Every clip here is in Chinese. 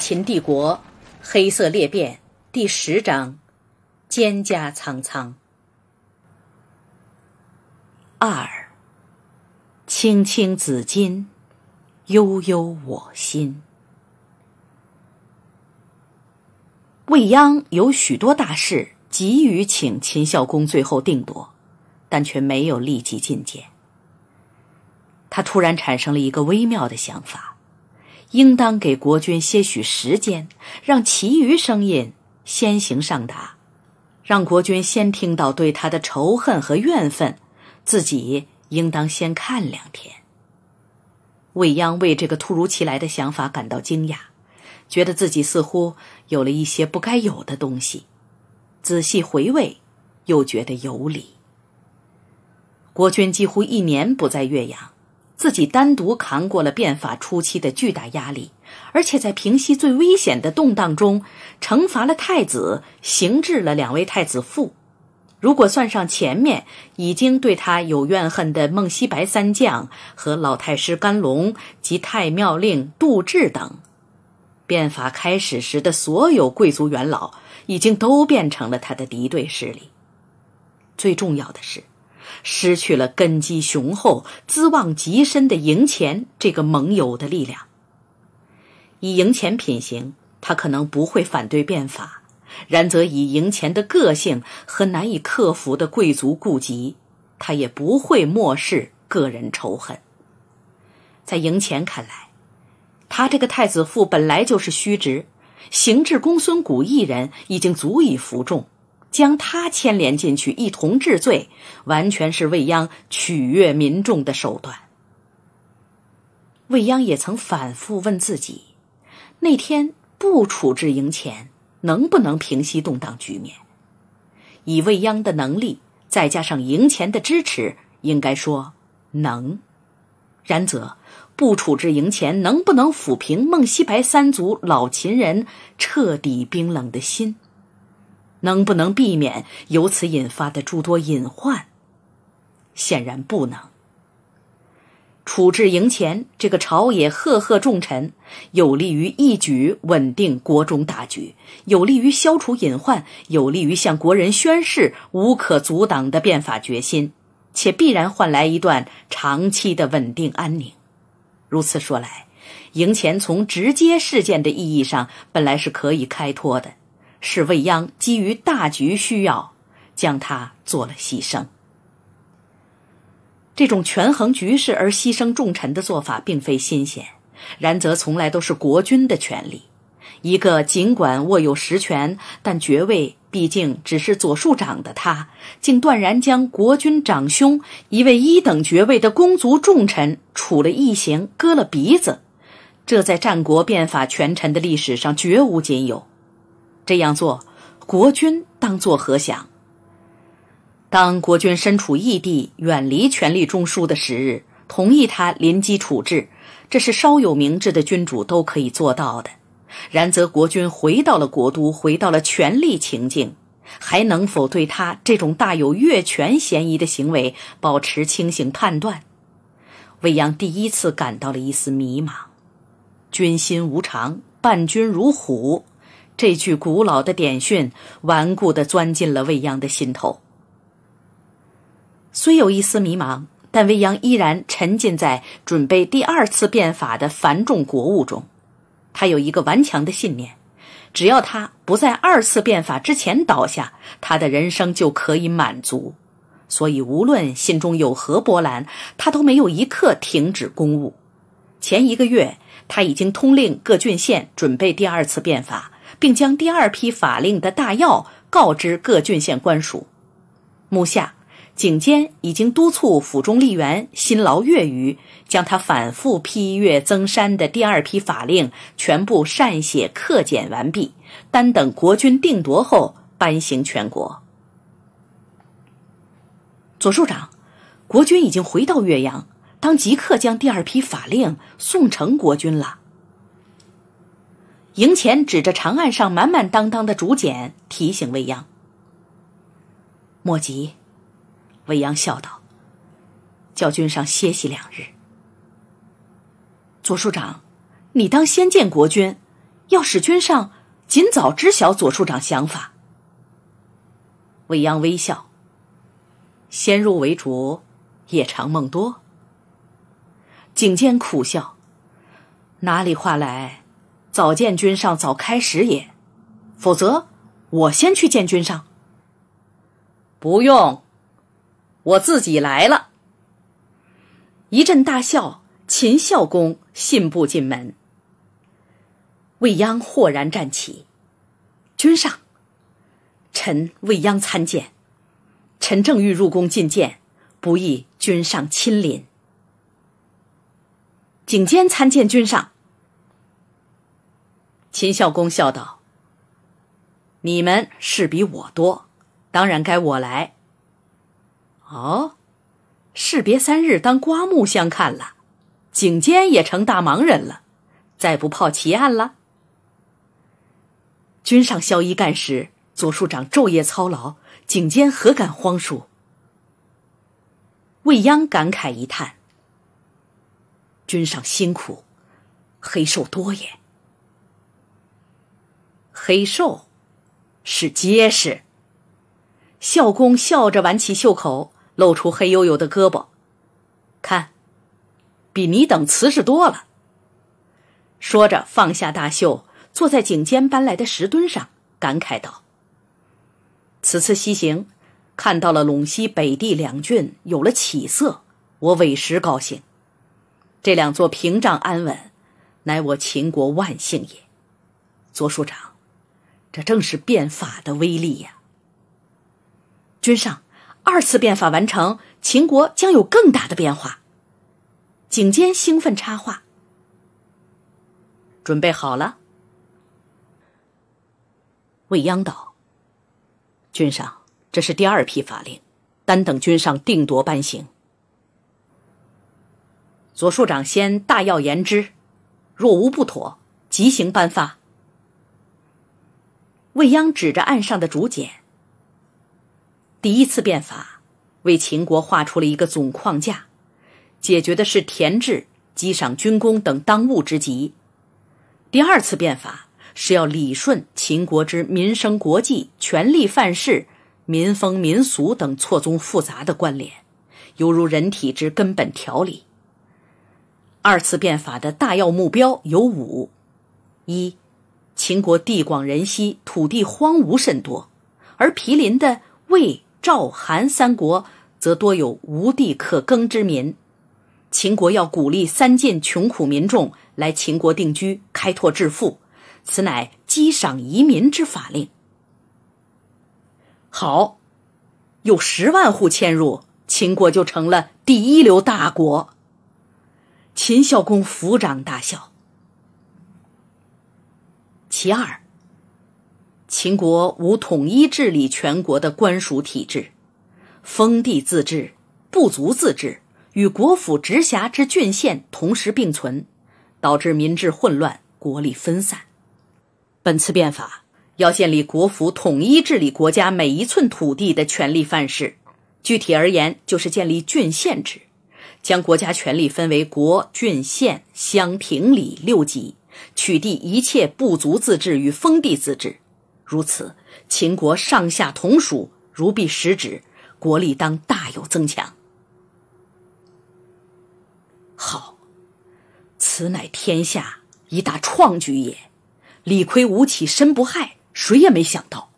秦帝国，黑色裂变第十章：蒹葭苍苍。二，青青子衿，悠悠我心。未央有许多大事急于请秦孝公最后定夺，但却没有立即觐见。他突然产生了一个微妙的想法。应当给国君些许时间，让其余声音先行上达，让国君先听到对他的仇恨和怨愤，自己应当先看两天。未央为这个突如其来的想法感到惊讶，觉得自己似乎有了一些不该有的东西，仔细回味，又觉得有理。国君几乎一年不在岳阳。自己单独扛过了变法初期的巨大压力，而且在平息最危险的动荡中，惩罚了太子，刑治了两位太子傅。如果算上前面已经对他有怨恨的孟西白三将和老太师甘龙及太庙令杜志等，变法开始时的所有贵族元老，已经都变成了他的敌对势力。最重要的是。失去了根基雄厚、资望极深的赢钱这个盟友的力量。以赢钱品行，他可能不会反对变法；然则以赢钱的个性和难以克服的贵族顾忌，他也不会漠视个人仇恨。在赢钱看来，他这个太子傅本来就是虚职，行至公孙贾一人已经足以服众。将他牵连进去一同治罪，完全是未央取悦民众的手段。未央也曾反复问自己：那天不处置赢钱，能不能平息动荡局面？以未央的能力，再加上赢钱的支持，应该说能。然则，不处置赢钱，能不能抚平孟西白三族老秦人彻底冰冷的心？能不能避免由此引发的诸多隐患？显然不能。处置赢钱这个朝野赫赫重臣，有利于一举稳定国中大局，有利于消除隐患，有利于向国人宣示无可阻挡的变法决心，且必然换来一段长期的稳定安宁。如此说来，赢钱从直接事件的意义上，本来是可以开脱的。是未央基于大局需要，将他做了牺牲。这种权衡局势而牺牲重臣的做法，并非新鲜。然则，从来都是国君的权利。一个尽管握有实权，但爵位毕竟只是左庶长的他，竟断然将国君长兄、一位一等爵位的公族重臣处了一刑，割了鼻子。这在战国变法权臣的历史上绝无仅有。这样做，国君当作何想？当国君身处异地、远离权力中枢的时日，同意他临机处置，这是稍有明智的君主都可以做到的。然则，国君回到了国都，回到了权力情境，还能否对他这种大有越权嫌疑的行为保持清醒判断？未央第一次感到了一丝迷茫。君心无常，伴君如虎。这句古老的典训顽固的钻进了未央的心头。虽有一丝迷茫，但未央依然沉浸在准备第二次变法的繁重国务中。他有一个顽强的信念：只要他不在二次变法之前倒下，他的人生就可以满足。所以，无论心中有何波澜，他都没有一刻停止公务。前一个月，他已经通令各郡县准备第二次变法。并将第二批法令的大要告知各郡县官署。目下，景监已经督促府中吏员辛劳月余，将他反复批阅增删的第二批法令全部善写刻简完毕，单等国君定夺后颁行全国。左庶长，国君已经回到岳阳，当即刻将第二批法令送呈国君了。营前指着长案上满满当当的竹简，提醒未央：“莫急。”未央笑道：“叫君上歇息两日。”左庶长，你当先见国君，要使君上尽早知晓左庶长想法。未央微笑：“先入为主，夜长梦多。”景监苦笑：“哪里话来？”早见君上，早开始也。否则，我先去见君上。不用，我自己来了。一阵大笑，秦孝公信步进门。未央豁然站起，君上，臣未央参见。臣正欲入宫觐见，不意君上亲临。景监参见君上。秦孝公笑道：“你们事比我多，当然该我来。哦，士别三日，当刮目相看了。景监也成大忙人了，再不泡奇案了。君上宵衣干食，左庶长昼夜操劳，景监何敢荒疏？”未央感慨一叹：“君上辛苦，黑瘦多也。”黑瘦，是结实。孝公笑着挽起袖口，露出黑黝黝的胳膊，看，比你等瓷实多了。说着放下大袖，坐在井间搬来的石墩上，感慨道：“此次西行，看到了陇西北地两郡有了起色，我委实高兴。这两座屏障安稳，乃我秦国万幸也。”左庶长。这正是变法的威力呀！君上，二次变法完成，秦国将有更大的变化。景监兴奋插话：“准备好了。”未央道：“君上，这是第二批法令，单等君上定夺颁行。”左庶长先大要言之，若无不妥，即行颁发。未央指着岸上的竹简：“第一次变法，为秦国画出了一个总框架，解决的是田制、机赏军功等当务之急。第二次变法是要理顺秦国之民生、国际、权力范式、民风、民俗等错综复杂的关联，犹如人体之根本条理。二次变法的大要目标有五：一。”秦国地广人稀，土地荒芜甚多，而毗邻的魏、赵、韩三国则多有无地可耕之民。秦国要鼓励三晋穷苦民众来秦国定居，开拓致富，此乃激赏移民之法令。好，有十万户迁入秦国，就成了第一流大国。秦孝公抚掌大笑。其二，秦国无统一治理全国的官署体制，封地自治、部族自治与国府直辖之郡县同时并存，导致民治混乱、国力分散。本次变法要建立国府统一治理国家每一寸土地的权力范式，具体而言就是建立郡县制，将国家权力分为国、郡、县、乡、亭、里六级。取缔一切部族自治与封地自治，如此，秦国上下同属，如臂使指，国力当大有增强。好，此乃天下一大创举也，理亏吴起身不害，谁也没想到。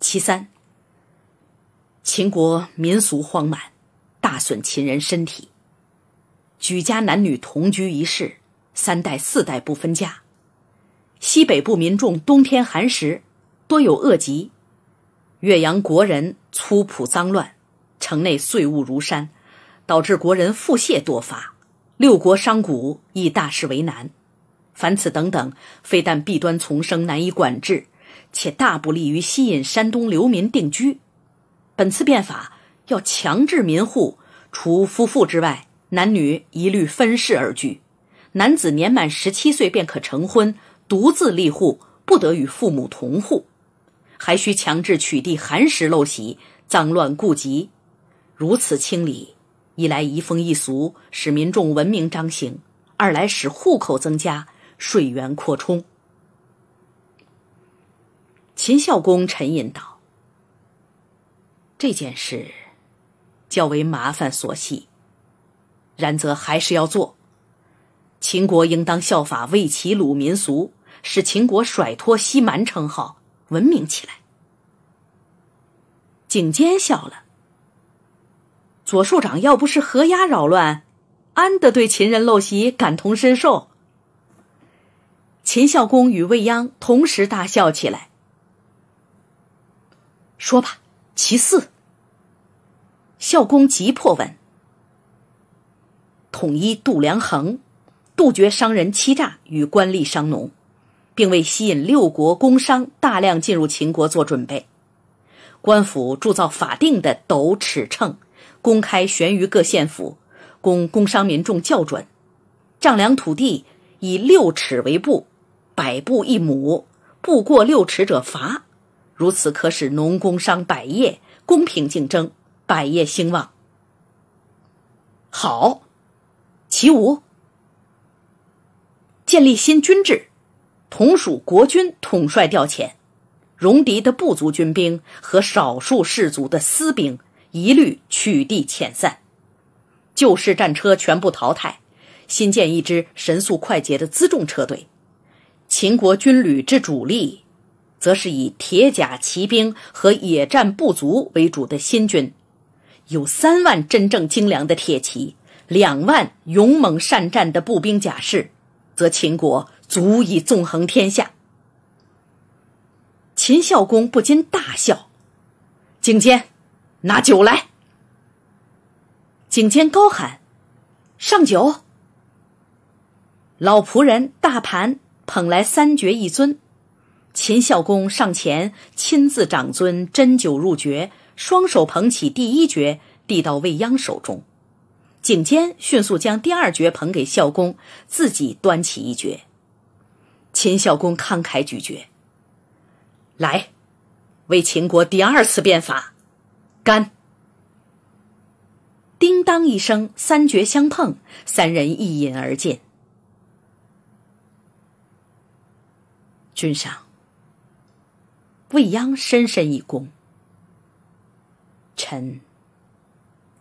其三，秦国民俗荒蛮，大损秦人身体，举家男女同居一室。三代四代不分家，西北部民众冬天寒食，多有恶疾；岳阳国人粗朴脏乱，城内碎物如山，导致国人腹泻多发。六国商贾亦大是为难。凡此等等，非但弊端丛生，难以管制，且大不利于吸引山东流民定居。本次变法要强制民户除夫妇之外，男女一律分室而居。男子年满十七岁便可成婚，独自立户，不得与父母同户，还需强制取缔寒食陋习、脏乱痼疾。如此清理，一来移风易俗，使民众文明彰行；二来使户口增加，税源扩充。秦孝公沉吟道：“这件事较为麻烦琐细，然则还是要做。”秦国应当效法魏、齐、鲁民俗，使秦国甩脱“西蛮”称号，文明起来。景监笑了。左庶长要不是河丫扰乱，安得对秦人陋习感同身受？秦孝公与未央同时大笑起来。说吧，其四。孝公急迫问：“统一度量衡。”杜绝商人欺诈与官吏伤农，并为吸引六国工商大量进入秦国做准备。官府铸造法定的斗、尺、秤，公开悬于各县府，供工商民众校准、丈量土地，以六尺为步，百步一亩，步过六尺者罚。如此可使农工商百业公平竞争，百业兴旺。好，其五。建立新军制，同属国军统帅调遣。戎狄的部族军兵和少数氏族的私兵，一律取缔遣散。旧式战车全部淘汰，新建一支神速快捷的辎重车队。秦国军旅之主力，则是以铁甲骑兵和野战部族为主的新军，有三万真正精良的铁骑，两万勇猛善战的步兵甲士。则秦国足以纵横天下。秦孝公不禁大笑，景监，拿酒来。景监高喊：“上酒！”老仆人大盘捧来三爵一尊，秦孝公上前亲自掌尊斟酒入爵，双手捧起第一爵，递到未央手中。景监迅速将第二绝捧给孝公，自己端起一绝。秦孝公慷慨咀嚼，来，为秦国第二次变法，干！叮当一声，三绝相碰，三人一饮而尽。君上，未央深深一躬，臣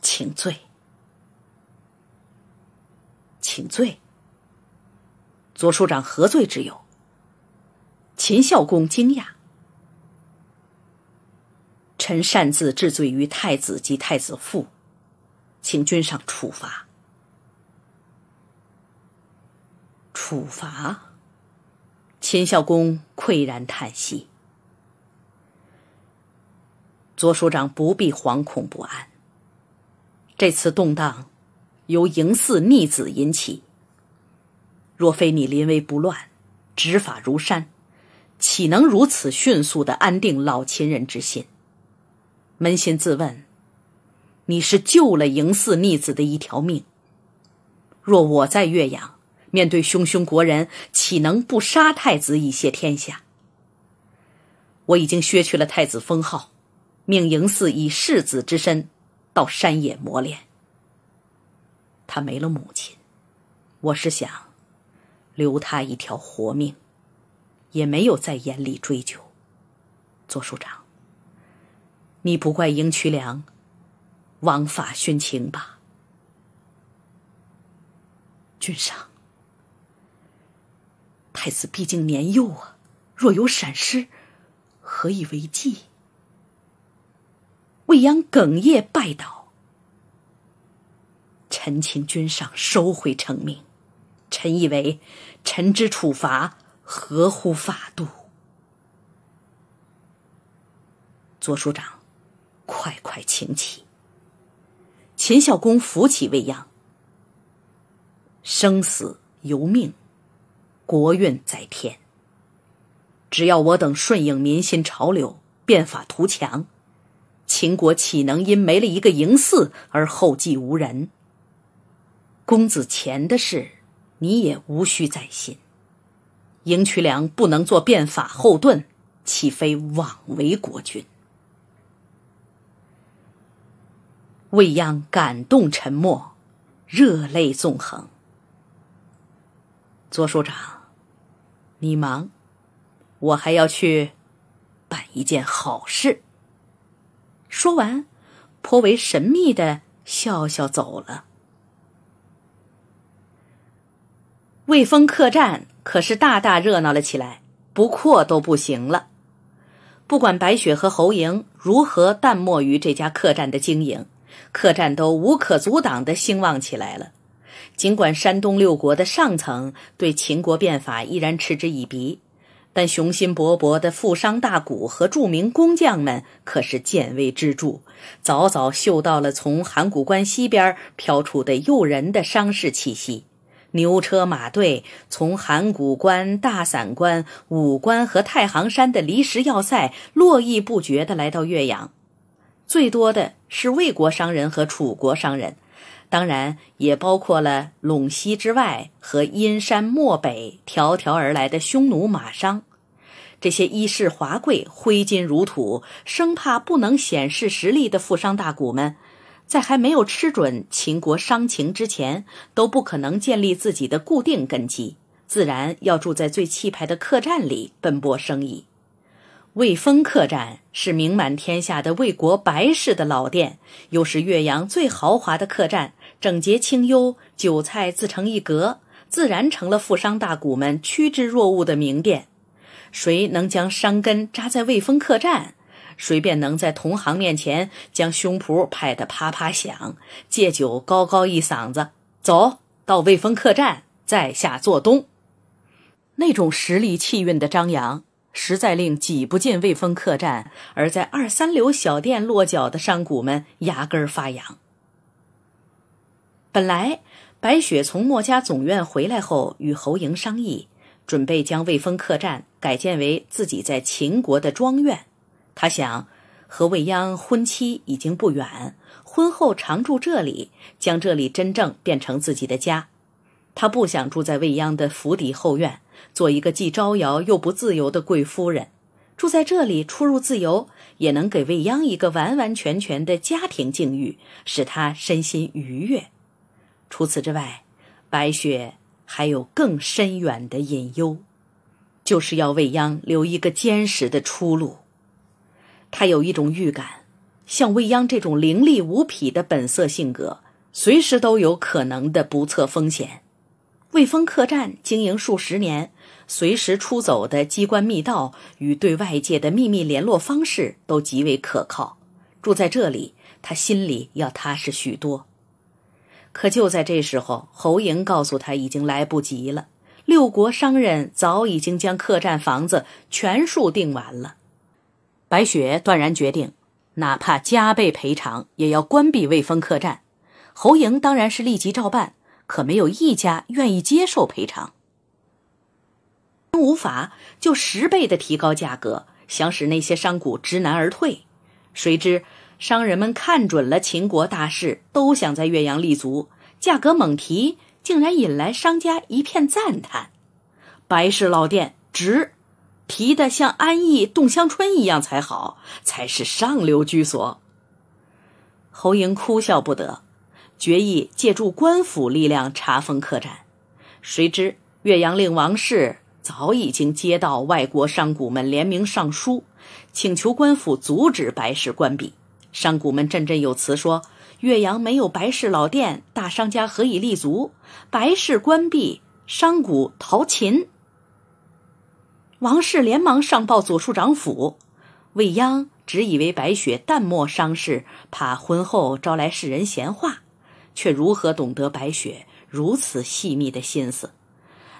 请罪。请罪。左庶长何罪之有？秦孝公惊讶：“臣擅自治罪于太子及太子父，请君上处罚。”处罚。秦孝公喟然叹息：“左庶长不必惶恐不安，这次动荡。”由嬴驷逆子引起。若非你临危不乱，执法如山，岂能如此迅速的安定老秦人之心？扪心自问，你是救了嬴驷逆子的一条命。若我在岳阳，面对汹汹国人，岂能不杀太子以谢天下？我已经削去了太子封号，命嬴驷以世子之身到山野磨练。他没了母亲，我是想留他一条活命，也没有在眼里追究。左署长，你不怪英渠良枉法徇情吧？君上，太子毕竟年幼啊，若有闪失，何以为继？未央哽咽拜倒。臣请君上收回成命，臣以为，臣之处罚合乎法度。左署长，快快请起。秦孝公扶起未央，生死由命，国运在天。只要我等顺应民心潮流，变法图强，秦国岂能因没了一个嬴驷而后继无人？公子虔的事，你也无需再信。赢渠梁不能做变法后盾，岂非枉为国君？未央感动沉默，热泪纵横。左署长，你忙，我还要去办一件好事。说完，颇为神秘的笑笑走了。未风客栈可是大大热闹了起来，不扩都不行了。不管白雪和侯莹如何淡漠于这家客栈的经营，客栈都无可阻挡的兴旺起来了。尽管山东六国的上层对秦国变法依然嗤之以鼻，但雄心勃勃的富商大贾和著名工匠们可是见微知著，早早嗅到了从函谷关西边飘出的诱人的商市气息。牛车马队从函谷关、大散关、武关和太行山的离石要塞，络绎不绝地来到岳阳。最多的是魏国商人和楚国商人，当然也包括了陇西之外和阴山漠北迢迢而来的匈奴马商。这些衣饰华贵、挥金如土、生怕不能显示实力的富商大贾们。在还没有吃准秦国商情之前，都不可能建立自己的固定根基，自然要住在最气派的客栈里奔波生意。魏风客栈是名满天下的魏国白氏的老店，又是岳阳最豪华的客栈，整洁清幽，酒菜自成一格，自然成了富商大贾们趋之若鹜的名店。谁能将山根扎在魏风客栈？谁便能在同行面前将胸脯拍得啪啪响，借酒高高一嗓子，走到魏风客栈，在下做东。那种实力气运的张扬，实在令挤不进魏风客栈而在二三流小店落脚的商贾们牙根发痒。本来，白雪从墨家总院回来后，与侯莹商议，准备将魏风客栈改建为自己在秦国的庄院。他想，和未央婚期已经不远，婚后常住这里，将这里真正变成自己的家。他不想住在未央的府邸后院，做一个既招摇又不自由的贵夫人。住在这里，出入自由，也能给未央一个完完全全的家庭境遇，使他身心愉悦。除此之外，白雪还有更深远的隐忧，就是要未央留一个坚实的出路。他有一种预感，像未央这种凌厉无匹的本色性格，随时都有可能的不测风险。未峰客栈经营数十年，随时出走的机关密道与对外界的秘密联络方式都极为可靠。住在这里，他心里要踏实许多。可就在这时候，侯莹告诉他，已经来不及了。六国商人早已经将客栈房子全数订完了。白雪断然决定，哪怕加倍赔偿，也要关闭魏风客栈。侯莹当然是立即照办，可没有一家愿意接受赔偿。无法就十倍的提高价格，想使那些商贾知难而退。谁知商人们看准了秦国大势，都想在岳阳立足，价格猛提，竟然引来商家一片赞叹。白氏老店值。提的像安逸洞香春一样才好，才是上流居所。侯莹哭笑不得，决意借助官府力量查封客栈。谁知岳阳令王氏早已经接到外国商贾们联名上书，请求官府阻止白氏关闭。商贾们振振有词说：岳阳没有白氏老店，大商家何以立足？白氏关闭，商贾淘秦。王氏连忙上报左庶长府，未央只以为白雪淡漠伤势，怕婚后招来世人闲话，却如何懂得白雪如此细密的心思？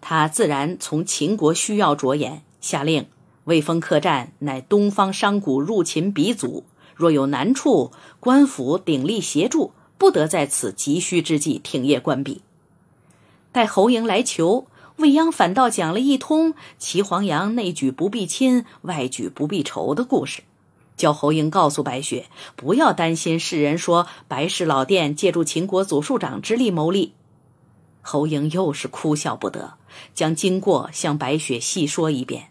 他自然从秦国需要着眼，下令：未风客栈乃东方商贾入秦鼻祖，若有难处，官府鼎力协助，不得在此急需之际停业关闭。待侯赢来求。未央反倒讲了一通齐黄羊内举不避亲，外举不避仇的故事，叫侯英告诉白雪不要担心世人说白氏老店借助秦国左庶长之力谋利。侯英又是哭笑不得，将经过向白雪细说一遍。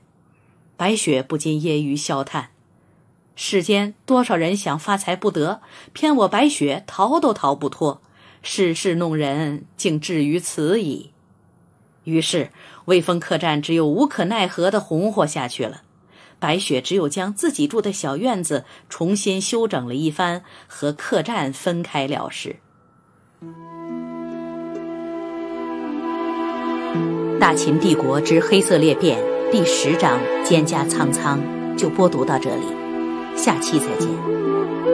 白雪不禁揶揄笑叹：“世间多少人想发财不得，偏我白雪逃都逃不脱，世事弄人，竟至于此矣。”于是，未风客栈只有无可奈何的红火下去了。白雪只有将自己住的小院子重新修整了一番，和客栈分开了事。大秦帝国之黑色裂变第十章《蒹葭苍苍》就播读到这里，下期再见。